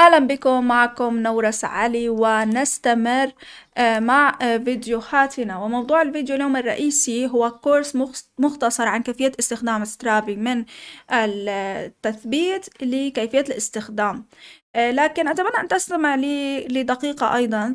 اهلا بكم معكم نورة سعالي ونستمر آه، مع آه، فيديوهاتنا وموضوع الفيديو اليوم الرئيسي هو كورس مختصر عن كيفية استخدام سترابي من التثبيت لكيفية الاستخدام آه، لكن أتمنى أن تستمع لي لدقيقة أيضا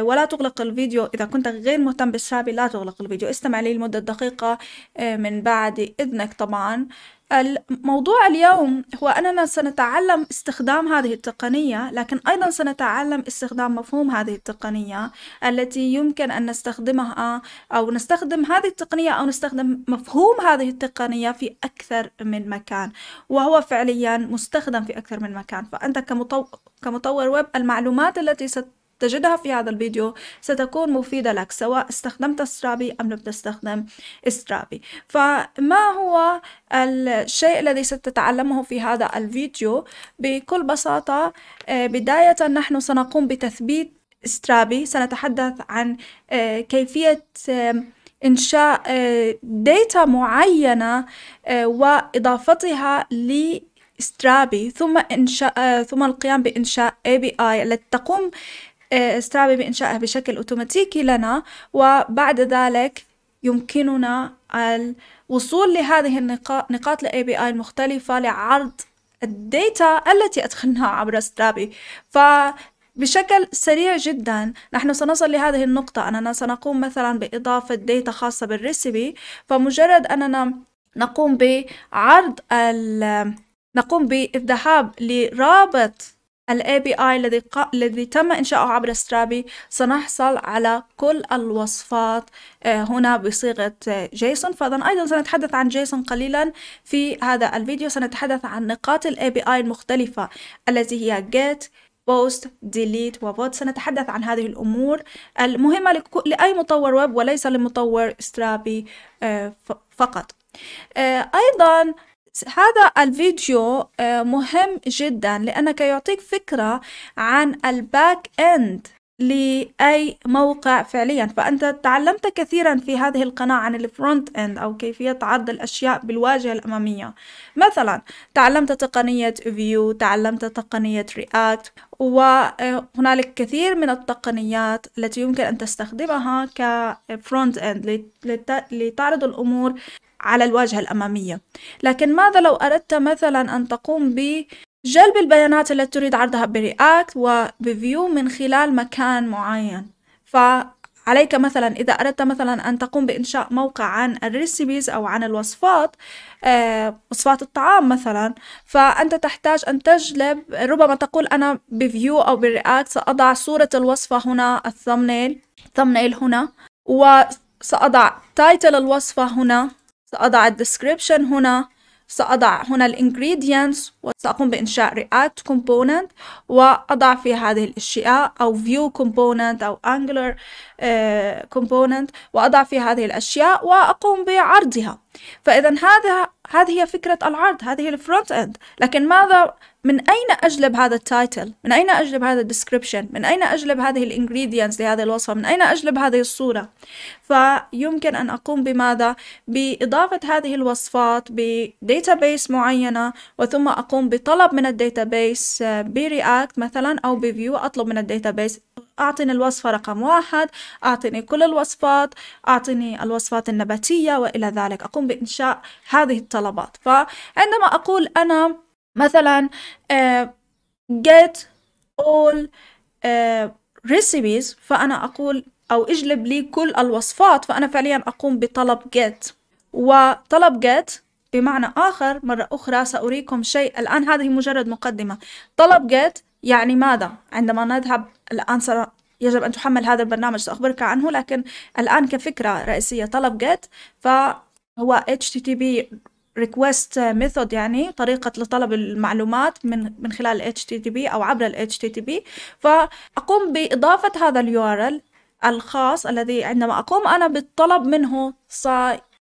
ولا تغلق الفيديو إذا كنت غير مهتم بالسابي لا تغلق الفيديو استمع لي لمدة دقيقة من بعد إذنك طبعا الموضوع اليوم هو أننا سنتعلم استخدام هذه التقنية لكن أيضا سنتعلم استخدام مفهوم هذه التقنية التي يمكن أن نستخدمها أو نستخدم هذه التقنية أو نستخدم مفهوم هذه التقنية في أكثر من مكان وهو فعليا مستخدم في أكثر من مكان فأنت كمطور, كمطور ويب المعلومات التي ست تجدها في هذا الفيديو ستكون مفيدة لك سواء استخدمت سترابي أم لم تستخدم سترابي فما هو الشيء الذي ستتعلمه في هذا الفيديو بكل بساطة آه، بداية نحن سنقوم بتثبيت سترابي سنتحدث عن آه، كيفية آه، إنشاء ديتا معينة وإضافتها ل سترابي ثم إنشاء ثم القيام بإنشاء اي التي تقوم آه، استعبي بإنشائها بشكل أوتوماتيكي لنا وبعد ذلك يمكننا الوصول لهذه النقاط الـ API المختلفة لعرض الديتا التي أدخلناها عبر سترابي ف بشكل سريع جدا نحن سنصل لهذه النقطة أننا سنقوم مثلا بإضافة ديتا خاصة بالريسبي فمجرد أننا نقوم بعرض نقوم بالذهاب لرابط الـ API الذي, ق... الذي تم إنشاؤه عبر سترابي سنحصل على كل الوصفات آه، هنا بصيغة آه، جيسون فإذا أيضا سنتحدث عن جيسون قليلا في هذا الفيديو سنتحدث عن نقاط الـ API المختلفة التي هي get بوست ديليت وفوت سنتحدث عن هذه الأمور المهمة لأي مطور ويب وليس لمطور سترابي آه، فقط أيضا هذا الفيديو آه، مهم جدا لأنك يعطيك فكرة عن الباك إند لأي موقع فعليا فأنت تعلمت كثيرا في هذه القناة عن الفرونت اند أو كيفية عرض الأشياء بالواجهة الأمامية مثلا تعلمت تقنية فيو تعلمت تقنية رياكت وهنالك كثير من التقنيات التي يمكن أن تستخدمها كفرونت اند لتعرض الأمور على الواجهة الأمامية لكن ماذا لو أردت مثلا أن تقوم بجلب البيانات التي تريد عرضها برياكت وبفيو من خلال مكان معين فعليك مثلا إذا أردت مثلا أن تقوم بإنشاء موقع عن الريسيبيز أو عن الوصفات آه، وصفات الطعام مثلا فأنت تحتاج أن تجلب ربما تقول أنا بفيو أو برياكت سأضع صورة الوصفة هنا الثمنيل ثمنيل هنا وسأضع تايتل الوصفة هنا سأضع الديسكريبشن هنا سأضع هنا الانجريدينتس وسأقوم بإنشاء React component وأضع في هذه الأشياء أو View component أو Angular آه، component وأضع في هذه الأشياء وأقوم بعرضها فإذا هذا هذه هي فكرة العرض هذه هي الفرونت اند لكن ماذا من أين أجلب هذا التايتل من أين أجلب هذا الديسكريبشن من أين أجلب هذه الانجريدينتس لهذه الوصفة من أين أجلب هذه الصورة فيمكن أن أقوم بماذا بإضافة هذه الوصفات بداتابيس معينة وثم أقوم بطلب من الداتابيس آه، برياكت مثلا أو بفيو أطلب من الداتابيس أعطني الوصفة رقم واحد أعطني كل الوصفات أعطني الوصفات النباتية وإلى ذلك أقوم بإنشاء هذه الطلبات فعندما أقول أنا مثلا آه، get all آه، recipes فأنا أقول أو اجلب لي كل الوصفات فأنا فعليا أقوم بطلب get وطلب get بمعنى آخر مرة أخرى سأريكم شيء الآن هذه مجرد مقدمة طلب get يعني ماذا عندما نذهب الآن سر... يجب أن تحمل هذا البرنامج سأخبرك عنه لكن الآن كفكرة رئيسية طلب جيت فهو HTTP request method يعني طريقة لطلب المعلومات من من خلال HTTP أو عبر ال HTTP فأقوم بإضافة هذا ال URL الخاص الذي عندما أقوم أنا بالطلب منه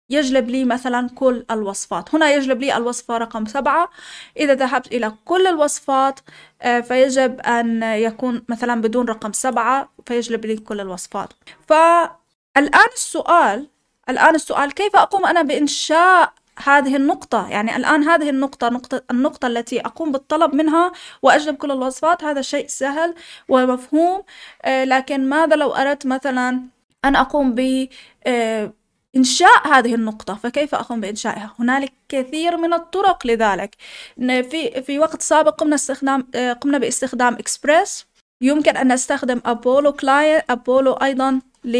يجلب لي مثلا كل الوصفات هنا يجلب لي الوصفة رقم سبعة إذا ذهبت إلى كل الوصفات آه، فيجب أن يكون مثلا بدون رقم سبعة فيجلب لي كل الوصفات فالآن السؤال الآن السؤال كيف أقوم أنا بإنشاء هذه النقطة يعني الآن هذه النقطة نقطة النقطة التي أقوم بالطلب منها وأجلب كل الوصفات هذا شيء سهل ومفهوم آه، لكن ماذا لو أردت مثلا أن أقوم ب آه، إنشاء هذه النقطة فكيف أقوم بإنشائها؟ هنالك كثير من الطرق لذلك في في وقت سابق قمنا استخدام آه، قمنا باستخدام إكسبرس يمكن أن نستخدم أبولو كلاينت أبولو أيضا ل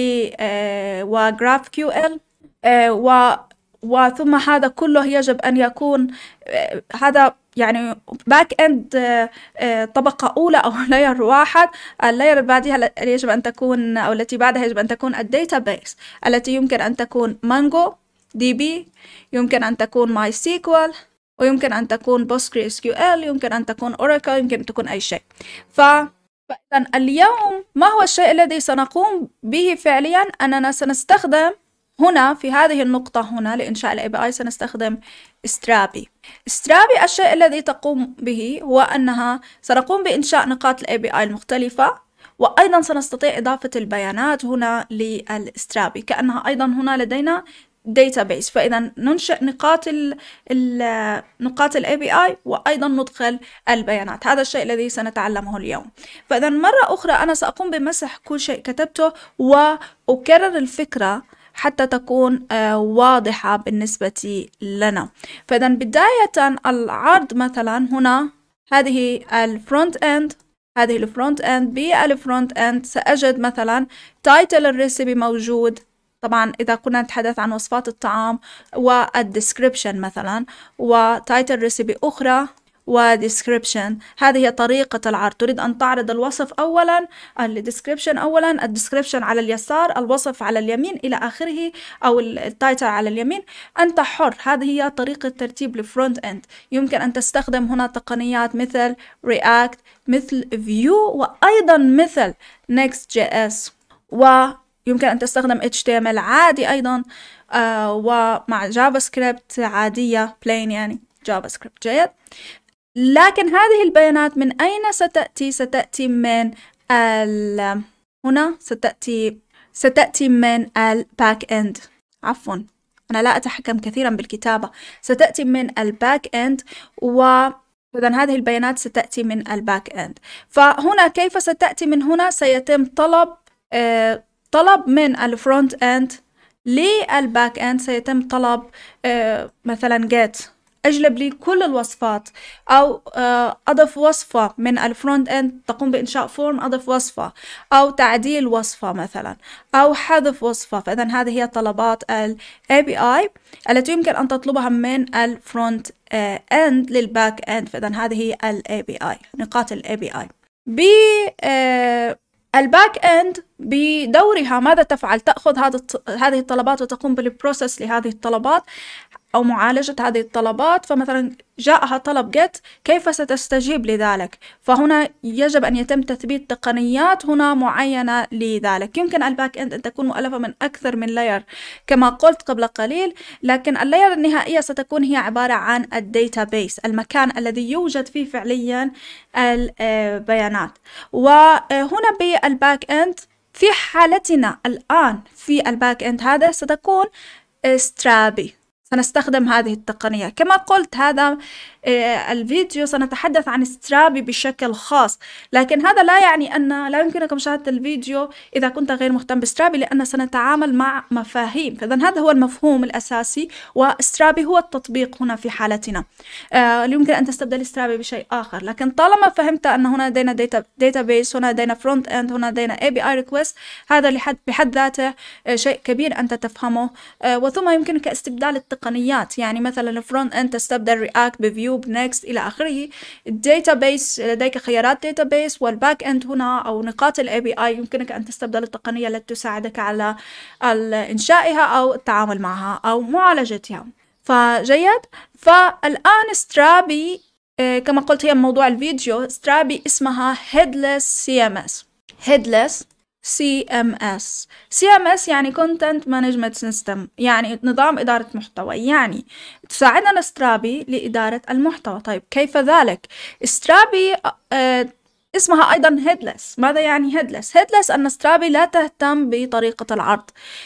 وجراف آه، كيو إل و آه، وثم هذا كله يجب أن يكون هذا يعني باك اند آه، آه، طبقة أولى أو لاير واحد اللاير اللي بعدها يجب أن تكون أو التي بعدها يجب أن تكون بيس التي يمكن أن تكون مانجو دي بي يمكن أن تكون ماي سيكوال ويمكن أن تكون بوستري اس كيو ال يمكن أن تكون أوراكل يمكن أن تكون أي شيء ف فإذا اليوم ما هو الشيء الذي سنقوم به فعليا أننا سنستخدم هنا في هذه النقطة هنا لإنشاء الاي بي اي سنستخدم سترابي سترابي الشيء الذي تقوم به هو أنها سنقوم بإنشاء نقاط الاي بي اي المختلفة وأيضا سنستطيع إضافة البيانات هنا للسترابي كأنها أيضا هنا لدينا database فإذا ننشئ نقاط الـ الـ نقاط الـ API وأيضا ندخل البيانات هذا الشيء الذي سنتعلمه اليوم فإذا مرة أخرى أنا سأقوم بمسح كل شيء كتبته وأكرر الفكرة حتى تكون آه، واضحة بالنسبة لنا فإذا بداية العرض مثلا هنا هذه الفرونت اند هذه الفرونت اند بالفرونت اند سأجد مثلا تايتل الريسيبي موجود طبعا إذا كنا نتحدث عن وصفات الطعام والديسكريبشن مثلا وتايتل ريسيبي أخرى وديسكريبشن هذه طريقة العرض تريد أن تعرض الوصف أولا الديسكريبشن أولا الديسكريبشن على اليسار الوصف على اليمين إلى آخره أو التايتل على اليمين أنت حر هذه هي طريقة ترتيب الفرونت إند يمكن أن تستخدم هنا تقنيات مثل React مثل View وأيضا مثل Next.js ويمكن أن تستخدم HTML عادي أيضا آه ومع جافا سكريبت عادية بلين يعني جافا سكريبت جيد لكن هذه البيانات من أين ستأتي؟ ستأتي من ال هنا ستأتي ستأتي من الباك إند عفوا أنا لا أتحكم كثيرا بالكتابة ستأتي من الباك إند و إذا هذه البيانات ستأتي من الباك إند فهنا كيف ستأتي من هنا سيتم طلب آه طلب من الفرونت إند للباك إند سيتم طلب آه مثلا جيت أجلب لي كل الوصفات أو آه، أضف وصفة من الفرونت إند تقوم بإنشاء فورم أضف وصفة أو تعديل وصفة مثلا أو حذف وصفة فإذا هذه هي طلبات بي API التي يمكن أن تطلبها من الفرونت إند للباك إند فإذا هذه هي بي API نقاط بي API ب آه، الباك اند بدورها ماذا تفعل تاخذ هذه الطلبات وتقوم بالبروسس لهذه الطلبات أو معالجة هذه الطلبات فمثلا جاءها طلب جيت كيف ستستجيب لذلك فهنا يجب أن يتم تثبيت تقنيات هنا معينة لذلك يمكن الباك إند أن تكون مؤلفة من أكثر من لاير كما قلت قبل قليل لكن اللاير النهائية ستكون هي عبارة عن الداتابيس المكان الذي يوجد فيه فعليا البيانات وهنا بالباك إند في حالتنا الآن في الباك إند هذا ستكون سترابي سنستخدم هذه التقنية كما قلت هذا آه، الفيديو سنتحدث عن سترابي بشكل خاص لكن هذا لا يعني أن لا يمكنك مشاهدة الفيديو إذا كنت غير مهتم بسترابي لأن سنتعامل مع مفاهيم فإذا هذا هو المفهوم الأساسي وسترابي هو التطبيق هنا في حالتنا آه، يمكن أن تستبدل سترابي بشيء آخر لكن طالما فهمت أن هنا لدينا database هنا لدينا فرونت أند هنا لدينا اي بي اي ريكوست هذا بحد ذاته آه، شيء كبير أنت تفهمه وثم يمكنك استبدال التقنية التقنيات يعني مثلا الفرونت اند تستبدل رياكت بفيو بنكست الى اخره الداتا بيس لديك خيارات داتا بيس والباك اند هنا او نقاط الاي بي اي يمكنك ان تستبدل التقنيه التي تساعدك على انشائها او التعامل معها او معالجتها فجيد فالان سترابي آه، كما قلت هي موضوع الفيديو سترابي اسمها headless CMS headless CMS CMS يعني Content Management System يعني نظام اداره محتوى يعني تساعدنا سترابي لاداره المحتوى طيب كيف ذلك سترابي آه اسمها أيضا هيدلس ماذا يعني هيدلس؟ هيدلس أن سترابي لا تهتم بطريقة العرض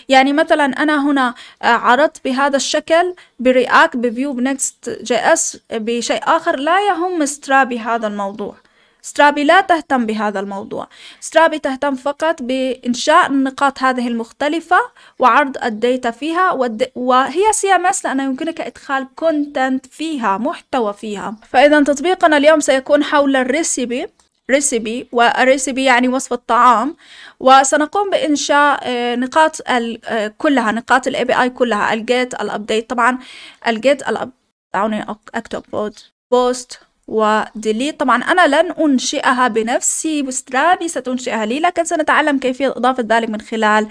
يعني مثلا أنا هنا آه، عرضت بهذا الشكل برياكت بفيو بنكست جي اس بشيء آخر لا يهم سترابي هذا الموضوع آه سترابي لا تهتم بهذا الموضوع سترابي تهتم فقط بإنشاء النقاط هذه المختلفة وعرض الديتا فيها والد... وهي سي ام اس لأنه يمكنك إدخال كونتنت فيها محتوى فيها فإذا تطبيقنا اليوم سيكون حول الريسيبي ريسيبي والريسيبي يعني وصف الطعام وسنقوم بإنشاء آه، نقاط ال... آه، كلها نقاط الاي بي اي كلها الجيت الابديت طبعا الجيت الأب... دعوني اكتب بوست وديليت طبعا أنا لن أنشئها بنفسي بسترابي ستنشئها لي لكن سنتعلم كيفية إضافة ذلك من خلال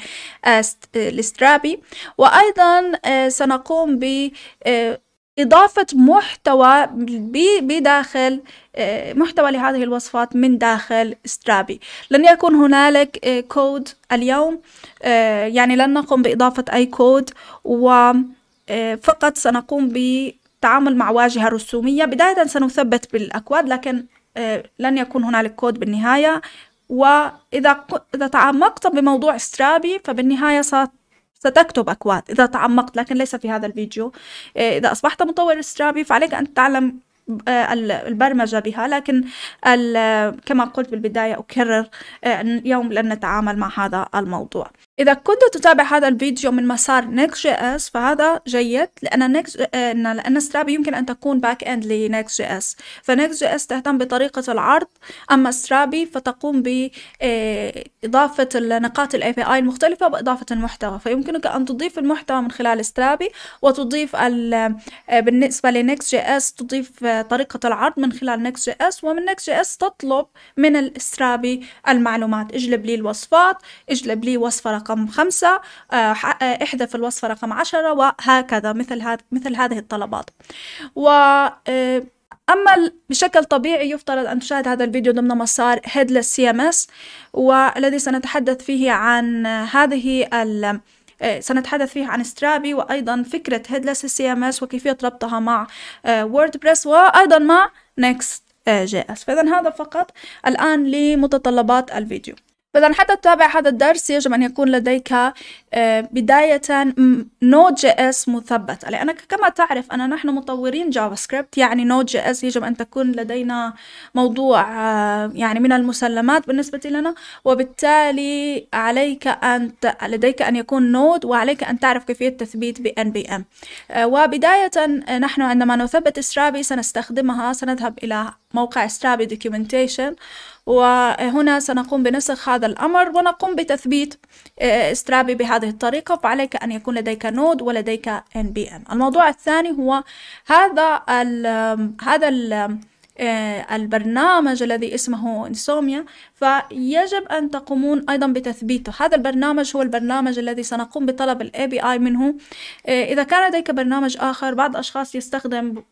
السترابي آه، آه، وأيضا آه، سنقوم ب إضافة محتوى بداخل محتوى لهذه الوصفات من داخل سترابي لن يكون هنالك كود اليوم يعني لن نقوم بإضافة أي كود وفقط سنقوم ب التعامل مع واجهة رسومية بداية سنثبت بالأكواد لكن آه، لن يكون هنالك كود بالنهاية وإذا إذا تعمقت بموضوع سترابي فبالنهاية ستكتب أكواد إذا تعمقت لكن ليس في هذا الفيديو آه، إذا أصبحت مطور سترابي فعليك أن تتعلم آه، البرمجة بها لكن كما قلت بالبداية أكرر اليوم لن نتعامل مع هذا الموضوع إذا كنت تتابع هذا الفيديو من مسار نيكس جي اس فهذا جيد لأن آه، نيكس لأن سترابي يمكن أن تكون باك إند لنيكس جي اس فنيكس جي اس تهتم بطريقة العرض أما سترابي فتقوم بإضافة آه، النقاط الاي بي اي المختلفة وإضافة المحتوى فيمكنك أن تضيف المحتوى من خلال سترابي وتضيف آه، بالنسبة لنيكس جي اس تضيف طريقة العرض من خلال نيكس جي اس ومن نيكس جي اس تطلب من السترابي المعلومات اجلب لي الوصفات اجلب لي وصفة رقم خمسة آه، آه، احذف الوصفة رقم عشرة وهكذا مثل, مثل هذه الطلبات و آه، أما بشكل طبيعي يفترض أن تشاهد هذا الفيديو ضمن مسار Headless CMS والذي سنتحدث فيه عن هذه ال سنتحدث فيه عن سترابي وأيضا فكرة Headless CMS وكيفية ربطها مع ووردبريس وأيضا مع Next.js فإذا هذا فقط الآن لمتطلبات الفيديو فإذا حتى تتابع هذا الدرس يجب أن يكون لديك آه، بداية نود جي اس مثبتة لأنك كما تعرف أن نحن مطورين جافا سكريبت يعني نود جي اس يجب أن تكون لدينا موضوع آه، يعني من المسلمات بالنسبة لنا وبالتالي عليك أن لديك أن يكون نود وعليك أن تعرف كيفية تثبيت ب NPM آه، وبداية نحن عندما نثبت سترابي سنستخدمها سنذهب إلى موقع سترابي دوكيومنتيشن وهنا سنقوم بنسخ هذا هذا الأمر ونقوم بتثبيت آه، سترابي بهذه الطريقة فعليك أن يكون لديك نود ولديك NPM الموضوع الثاني هو هذا الـ هذا الـ آه، البرنامج الذي اسمه انسوميا فيجب أن تقومون أيضا بتثبيته هذا البرنامج هو البرنامج الذي سنقوم بطلب الـ API منه آه، إذا كان لديك برنامج آخر بعض الأشخاص يستخدم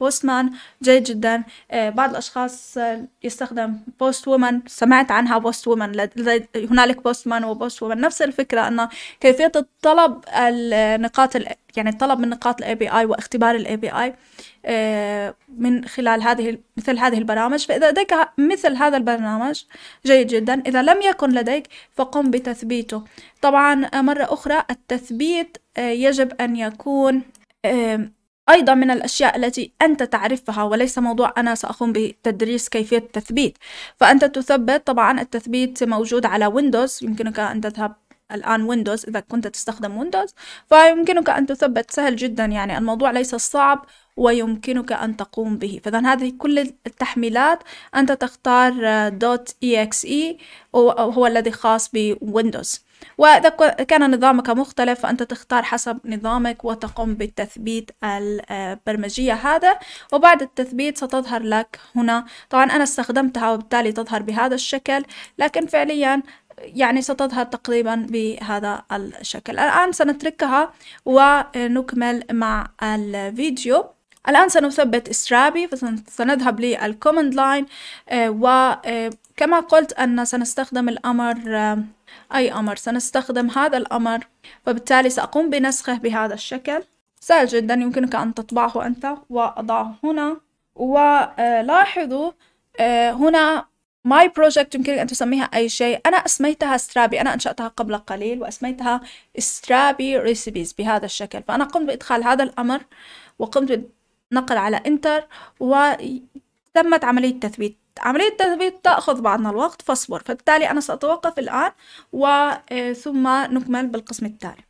بوستمان آه، جيد جدا آه، بعض الأشخاص يستخدم بوست وومن سمعت عنها بوست وومن هنالك بوستمان وبوست وومن نفس الفكرة أن كيفية الطلب النقاط يعني الطلب من نقاط الاي بي اي واختبار الاي بي اي من خلال هذه مثل هذه البرامج فاذا لديك مثل هذا البرنامج جيد جدا إذا لم يكن لديك فقم بتثبيته طبعا آه، مرة أخرى التثبيت آه، يجب أن يكون أيضا من الأشياء التي أنت تعرفها وليس موضوع أنا سأقوم بتدريس كيفية التثبيت فأنت تثبت طبعا التثبيت موجود على ويندوز يمكنك أن تذهب الآن ويندوز إذا كنت تستخدم ويندوز فيمكنك أن تثبت سهل جدا يعني الموضوع ليس صعب ويمكنك أن تقوم به فإذا هذه كل التحميلات أنت تختار آه، .exe وهو الذي خاص بويندوز وإذا كان نظامك مختلف فأنت تختار حسب نظامك وتقوم بالتثبيت البرمجية آه، هذا وبعد التثبيت ستظهر لك هنا طبعا أنا استخدمتها وبالتالي تظهر بهذا الشكل لكن فعليا يعني ستظهر تقريبا بهذا الشكل الآن سنتركها ونكمل مع الفيديو الآن سنثبت سترابي فسنذهب للكومند لاين وكما قلت أن سنستخدم الأمر آه، أي أمر سنستخدم هذا الأمر وبالتالي سأقوم بنسخه بهذا الشكل سهل جدا يمكنك أن تطبعه أنت وأضعه هنا ولاحظوا آه، هنا ماي بروجكت يمكنك أن تسميها أي شيء أنا أسميتها سترابي أنا أنشأتها قبل قليل وأسميتها سترابي ريسيبيز بهذا الشكل فأنا قمت بإدخال هذا الأمر وقمت بنقل على انتر وتمت عملية تثبيت عملية التثبيت تأخذ بعضنا الوقت فاصبر فبالتالي أنا سأتوقف الآن وثم آه، نكمل بالقسم التالي